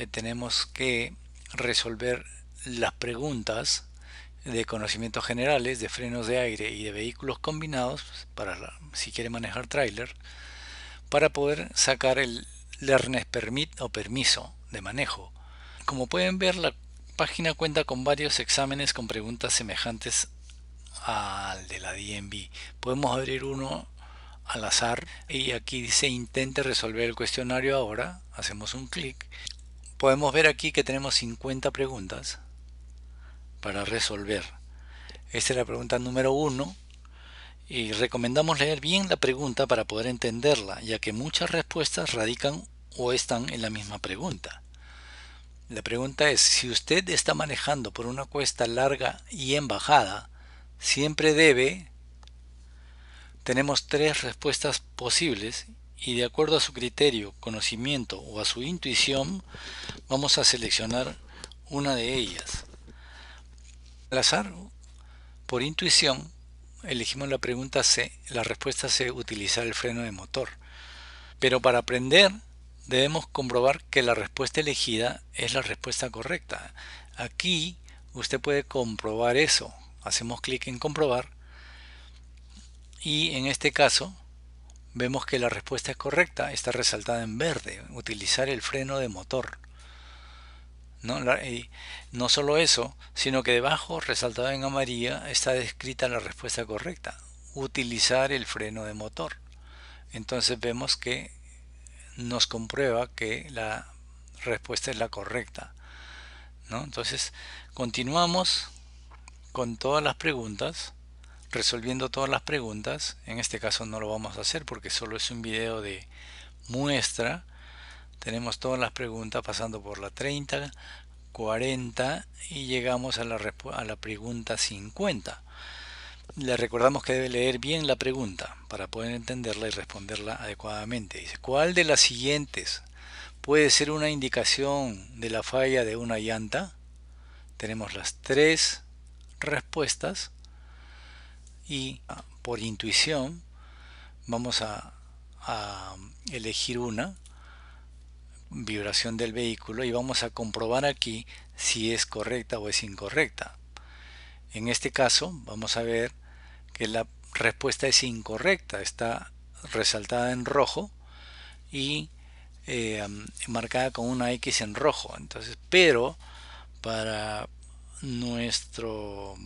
Eh, tenemos que resolver las preguntas de conocimientos generales de frenos de aire y de vehículos combinados pues, para si quiere manejar trailer para poder sacar el learners permit o permiso de manejo como pueden ver la página cuenta con varios exámenes con preguntas semejantes al de la DMV podemos abrir uno al azar y aquí dice intente resolver el cuestionario ahora hacemos un clic Podemos ver aquí que tenemos 50 preguntas para resolver. Esta es la pregunta número 1 y recomendamos leer bien la pregunta para poder entenderla, ya que muchas respuestas radican o están en la misma pregunta. La pregunta es, si usted está manejando por una cuesta larga y en bajada, siempre debe... Tenemos tres respuestas posibles y de acuerdo a su criterio, conocimiento o a su intuición, Vamos a seleccionar una de ellas. Al azar, por intuición, elegimos la pregunta C. La respuesta C, utilizar el freno de motor. Pero para aprender, debemos comprobar que la respuesta elegida es la respuesta correcta. Aquí usted puede comprobar eso. Hacemos clic en comprobar y en este caso vemos que la respuesta es correcta, está resaltada en verde, utilizar el freno de motor. ¿no? no solo eso, sino que debajo, resaltado en amarilla está descrita la respuesta correcta, utilizar el freno de motor. Entonces vemos que nos comprueba que la respuesta es la correcta. Entonces continuamos con todas las preguntas, resolviendo todas las preguntas. En este caso no lo vamos a hacer porque solo es un video de muestra. Tenemos todas las preguntas pasando por la 30, 40 y llegamos a la, a la pregunta 50. Le recordamos que debe leer bien la pregunta para poder entenderla y responderla adecuadamente. Dice, ¿cuál de las siguientes puede ser una indicación de la falla de una llanta? Tenemos las tres respuestas y ah, por intuición vamos a elegir una vibración del vehículo y vamos a comprobar aquí si es correcta o es incorrecta. En este caso vamos a ver que la respuesta es incorrecta, está resaltada en rojo y eh, marcada con una X en rojo. Entonces, pero para nuestro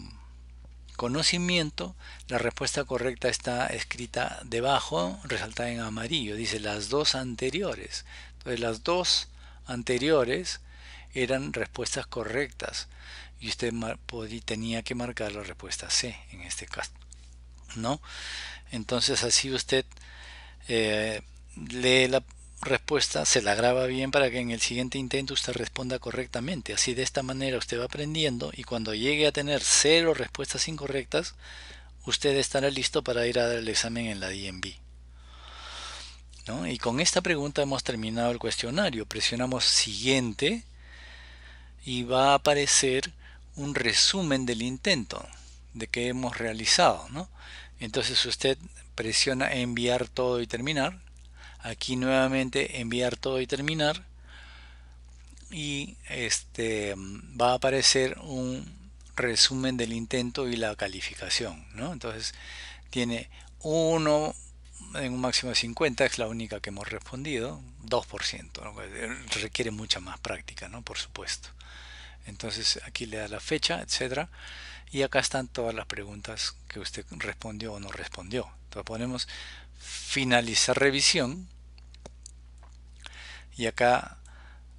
conocimiento, la respuesta correcta está escrita debajo, resaltada en amarillo. Dice las dos anteriores. De las dos anteriores eran respuestas correctas y usted tenía que marcar la respuesta C en este caso. ¿no? Entonces así usted eh, lee la respuesta, se la graba bien para que en el siguiente intento usted responda correctamente. Así de esta manera usted va aprendiendo y cuando llegue a tener cero respuestas incorrectas, usted estará listo para ir a dar el examen en la DMV. Y con esta pregunta hemos terminado el cuestionario. Presionamos siguiente y va a aparecer un resumen del intento de que hemos realizado. Entonces usted presiona enviar todo y terminar. Aquí nuevamente enviar todo y terminar. Y este va a aparecer un resumen del intento y la calificación. Entonces tiene 1, en un máximo de 50 es la única que hemos respondido, 2%, eh, requiere mucha más práctica, ¿no? por supuesto. Entonces aquí le da la fecha, etcétera, y acá están todas las preguntas que usted respondió o no respondió. Entonces ponemos finalizar revisión y acá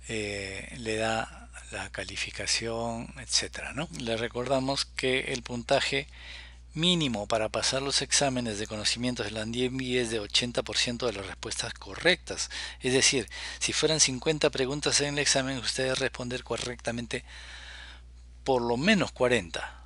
eh, le da la calificación, etcétera. ¿no? Le recordamos que el puntaje mínimo para pasar los exámenes de conocimientos de la DNB es de 80% de las respuestas correctas. Es decir, si fueran 50 preguntas en el examen, ustedes responder correctamente por lo menos 40.